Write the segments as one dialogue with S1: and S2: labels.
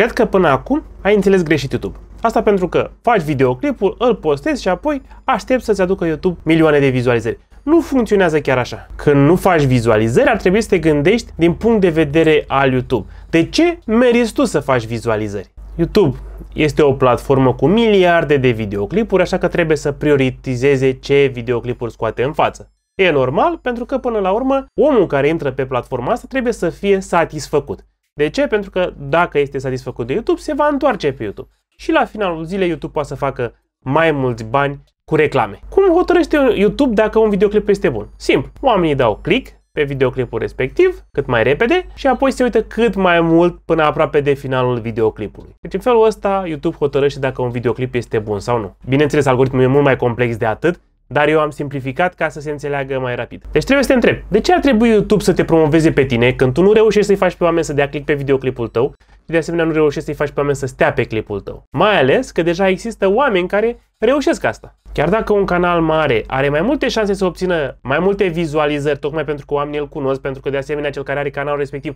S1: Cred că până acum ai înțeles greșit YouTube. Asta pentru că faci videoclipul, îl postezi și apoi aștepți să-ți aducă YouTube milioane de vizualizări. Nu funcționează chiar așa. Când nu faci vizualizări, ar trebui să te gândești din punct de vedere al YouTube. De ce meriți tu să faci vizualizări? YouTube este o platformă cu miliarde de videoclipuri, așa că trebuie să prioritizeze ce videoclipuri scoate în față. E normal, pentru că până la urmă, omul care intră pe platforma asta trebuie să fie satisfăcut. De ce? Pentru că dacă este satisfăcut de YouTube, se va întoarce pe YouTube. Și la finalul zilei YouTube poate să facă mai mulți bani cu reclame. Cum hotărăște YouTube dacă un videoclip este bun? Simplu. Oamenii dau click pe videoclipul respectiv, cât mai repede, și apoi se uită cât mai mult până aproape de finalul videoclipului. Deci în felul ăsta YouTube hotărăște dacă un videoclip este bun sau nu. Bineînțeles, algoritmul e mult mai complex de atât dar eu am simplificat ca să se înțeleagă mai rapid. Deci trebuie să te întreb, de ce ar trebui YouTube să te promoveze pe tine când tu nu reușești să-i faci pe oameni să dea click pe videoclipul tău și de asemenea nu reușești să-i faci pe oameni să stea pe clipul tău? Mai ales că deja există oameni care reușesc asta. Chiar dacă un canal mare are mai multe șanse să obțină mai multe vizualizări, tocmai pentru că oamenii îl cunosc, pentru că de asemenea cel care are canalul respectiv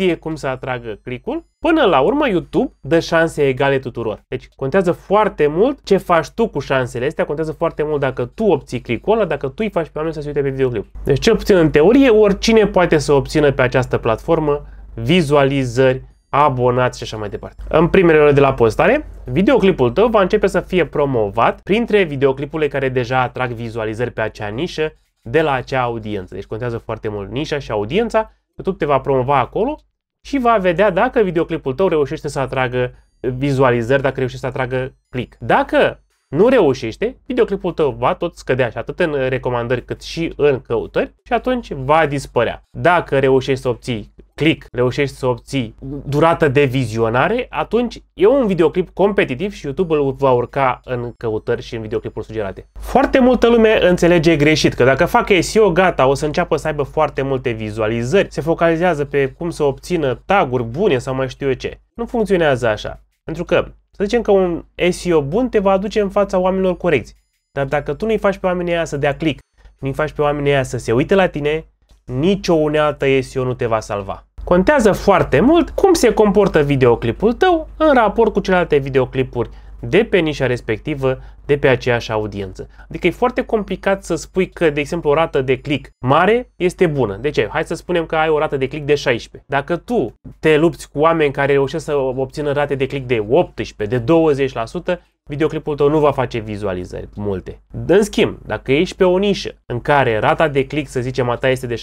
S1: știe cum să atragă clicul. Până la urmă, YouTube dă șanse egale tuturor. Deci contează foarte mult ce faci tu cu șansele astea, contează foarte mult dacă tu obții clicul ăla, dacă tu îi faci pe oameni să se uite pe videoclip. Deci cel puțin în teorie, oricine poate să obțină pe această platformă vizualizări, abonați și așa mai departe. În primele ore de la postare, videoclipul tău va începe să fie promovat printre videoclipurile care deja atrag vizualizări pe acea nișă de la acea audiență. Deci contează foarte mult nișa și audiența YouTube te va promova acolo și va vedea dacă videoclipul tău reușește să atragă eh, vizualizări, dacă reușește să atragă click. Dacă nu reușește, videoclipul tău va tot scădea și atât în recomandări cât și în căutări și atunci va dispărea. Dacă reușești să obții click reușești să obții durată de vizionare, atunci e un videoclip competitiv și YouTube îl va urca în căutări și în videoclipuri sugerate. Foarte multă lume înțelege greșit că dacă fac SEO, gata, o să înceapă să aibă foarte multe vizualizări, se focalizează pe cum să obțină taguri bune sau mai știu eu ce. Nu funcționează așa. Pentru că, să zicem că un SEO bun te va aduce în fața oamenilor corecți. Dar dacă tu nu-i faci pe oamenii aia să dea click, nu-i faci pe oamenii aia să se uite la tine, nicio unealtă SEO nu te va salva. Contează foarte mult cum se comportă videoclipul tău în raport cu celelalte videoclipuri de pe nișa respectivă, de pe aceeași audiență. Adică e foarte complicat să spui că, de exemplu, o rată de click mare este bună. De ce? Hai să spunem că ai o rată de click de 16. Dacă tu te lupți cu oameni care reușesc să obțină rate de click de 18, de 20%, videoclipul tău nu va face vizualizări multe. În schimb, dacă ești pe o nișă în care rata de click, să zicem, a ta este de 7%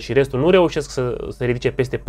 S1: și restul nu reușesc să se ridice peste 4-5%,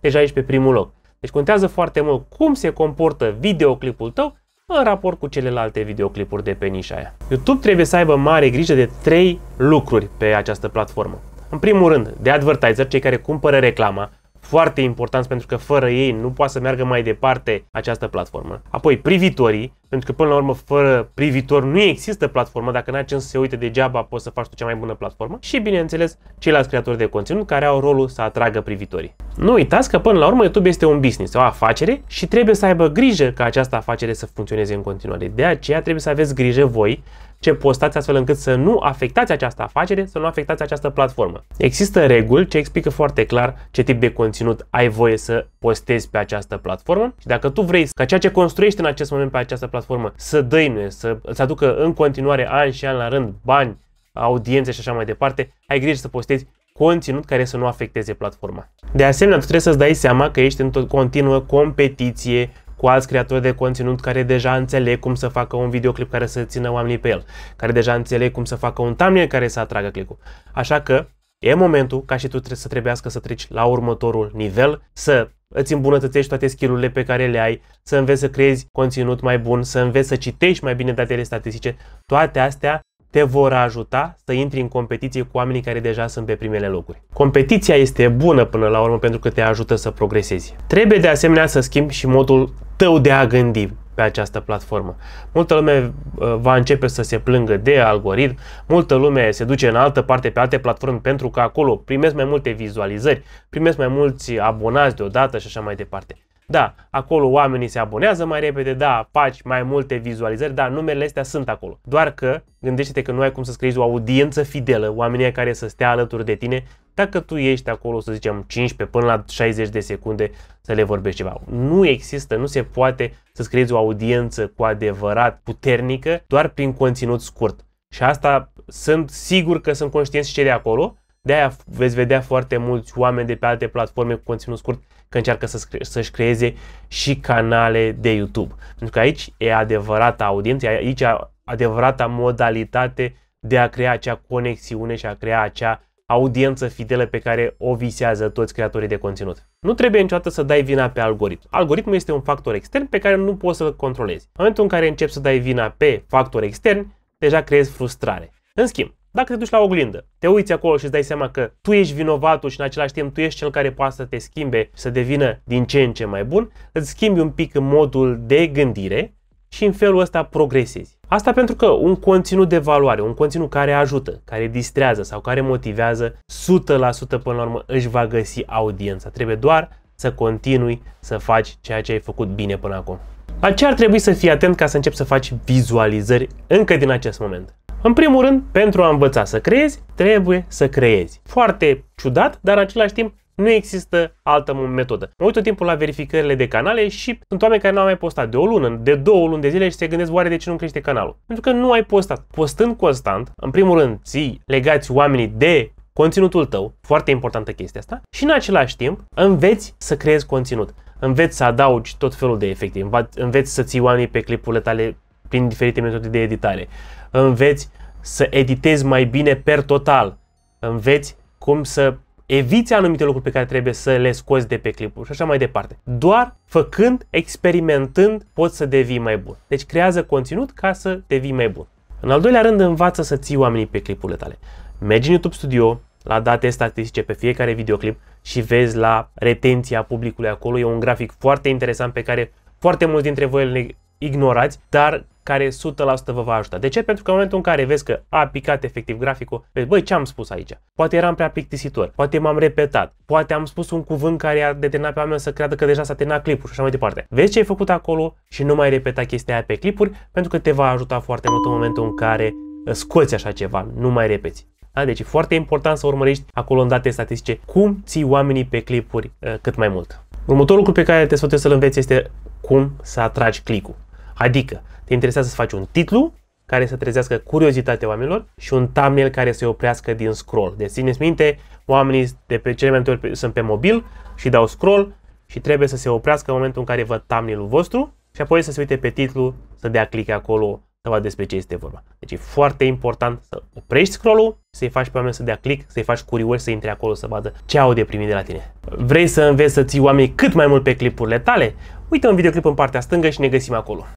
S1: deja ești pe primul loc. Deci contează foarte mult cum se comportă videoclipul tău în raport cu celelalte videoclipuri de pe nișa aia. YouTube trebuie să aibă mare grijă de 3 lucruri pe această platformă. În primul rând, de advertiser, cei care cumpără reclama, foarte importanți pentru că fără ei nu poate să meargă mai departe această platformă. Apoi privitorii, pentru că până la urmă fără privitor nu există platformă, dacă n-ai ce să se uite degeaba poți să faci tu cea mai bună platformă și bineînțeles ceilalți creatori de conținut care au rolul să atragă privitorii. Nu uitați că până la urmă YouTube este un business, o afacere și trebuie să aibă grijă ca această afacere să funcționeze în continuare. De aceea trebuie să aveți grijă voi ce postați astfel încât să nu afectați această afacere, să nu afectați această platformă. Există reguli ce explică foarte clar ce tip de conținut ai voie să postezi pe această platformă și dacă tu vrei ca ceea ce construiești în acest moment pe această platformă să dăinuie, să îți aducă în continuare an și an la rând bani, audiențe și așa mai departe, ai grijă să postezi conținut care să nu afecteze platforma. De asemenea, tu trebuie să-ți dai seama că ești în continuă competiție cu alți creatori de conținut care deja înțeleg cum să facă un videoclip care să țină oamenii pe el, care deja înțeleg cum să facă un thumbnail care să atragă clicul. Așa că e momentul ca și tu să trebuiască să treci la următorul nivel, să îți îmbunătățești toate skillurile pe care le ai, să înveți să creezi conținut mai bun, să înveți să citești mai bine datele statistice, toate astea te vor ajuta să intri în competiție cu oamenii care deja sunt pe primele locuri. Competiția este bună până la urmă pentru că te ajută să progresezi. Trebuie de asemenea să schimbi și modul tău de a gândi pe această platformă. Multă lume uh, va începe să se plângă de algoritm, multă lume se duce în altă parte pe alte platforme pentru că acolo primesc mai multe vizualizări, primesc mai mulți abonați deodată și așa mai departe. Da, acolo oamenii se abonează mai repede, da, faci mai multe vizualizări, da, numerele astea sunt acolo. Doar că gândește-te că nu ai cum să scrii o audiență fidelă, oamenii care să stea alături de tine, dacă tu ești acolo, să zicem, 15 până la 60 de secunde să le vorbești ceva. Nu există, nu se poate să scrieți o audiență cu adevărat puternică doar prin conținut scurt. Și asta sunt sigur că sunt conștienți cei de acolo, de-aia veți vedea foarte mulți oameni de pe alte platforme cu conținut scurt că încearcă să, să-și creeze și canale de YouTube. Pentru că aici e adevărata audiență, aici e adevărata modalitate de a crea acea conexiune și a crea acea audiență fidelă pe care o visează toți creatorii de conținut. Nu trebuie niciodată să dai vina pe algoritm. Algoritmul este un factor extern pe care nu poți să-l controlezi. În momentul în care începi să dai vina pe factor extern, deja creezi frustrare. În schimb, dacă te duci la oglindă, te uiți acolo și îți dai seama că tu ești vinovatul și în același timp tu ești cel care poate să te schimbe și să devină din ce în ce mai bun, îți schimbi un pic modul de gândire și în felul ăsta progresezi. Asta pentru că un conținut de valoare, un conținut care ajută, care distrează sau care motivează, 100% până la urmă își va găsi audiența. Trebuie doar să continui să faci ceea ce ai făcut bine până acum. La ce ar trebui să fii atent ca să începi să faci vizualizări încă din acest moment? În primul rând, pentru a învăța să creezi, trebuie să creezi. Foarte ciudat, dar în același timp nu există altă metodă. Mă uit tot timpul la verificările de canale și sunt oameni care nu au mai postat de o lună, de două luni de zile și se gândesc oare de ce nu crește canalul. Pentru că nu ai postat. Postând constant, în primul rând, ții legați oamenii de conținutul tău, foarte importantă chestia asta, și în același timp înveți să creezi conținut. Înveți să adaugi tot felul de efecte, înveți să ții oamenii pe clipurile tale prin diferite metode de editare. Înveți să editezi mai bine per total. Înveți cum să eviți anumite lucruri pe care trebuie să le scoți de pe clipuri și așa mai departe. Doar făcând, experimentând, poți să devii mai bun. Deci creează conținut ca să devii mai bun. În al doilea rând, învață să ții oamenii pe clipurile tale. Mergi în YouTube Studio, la date statistice pe fiecare videoclip și vezi la retenția publicului acolo. E un grafic foarte interesant pe care foarte mulți dintre voi îl ignorați, dar care 100% vă va ajuta. De ce? Pentru că în momentul în care vezi că a picat efectiv graficul, vezi, băi, ce am spus aici? Poate eram prea plictisitor, poate m-am repetat, poate am spus un cuvânt care a determinat pe oameni să creadă că deja s-a terminat clipul și așa mai departe. Vezi ce ai făcut acolo și nu mai repeta chestia aia pe clipuri, pentru că te va ajuta foarte mult în momentul în care uh, scoți așa ceva, nu mai repeți. Da? Deci e foarte important să urmărești acolo în date statistice cum ții oamenii pe clipuri uh, cât mai mult. Următorul lucru pe care te sfătuiesc să-l înveți este cum să atragi clicul. Adică te interesează să faci un titlu care să trezească curiozitatea oamenilor și un thumbnail care să-i oprească din scroll. Deci țineți minte, oamenii de pe cele mai multe ori sunt pe mobil și dau scroll și trebuie să se oprească în momentul în care văd thumbnail-ul vostru și apoi să se uite pe titlu, să dea click acolo să vadă despre ce este vorba. Deci e foarte important să oprești scroll-ul, să-i faci pe oameni să dea click, să-i faci curioși să intre acolo să vadă ce au de primit de la tine. Vrei să înveți să ții oamenii cât mai mult pe clipurile tale? Uite un videoclip în partea stângă și ne găsim acolo.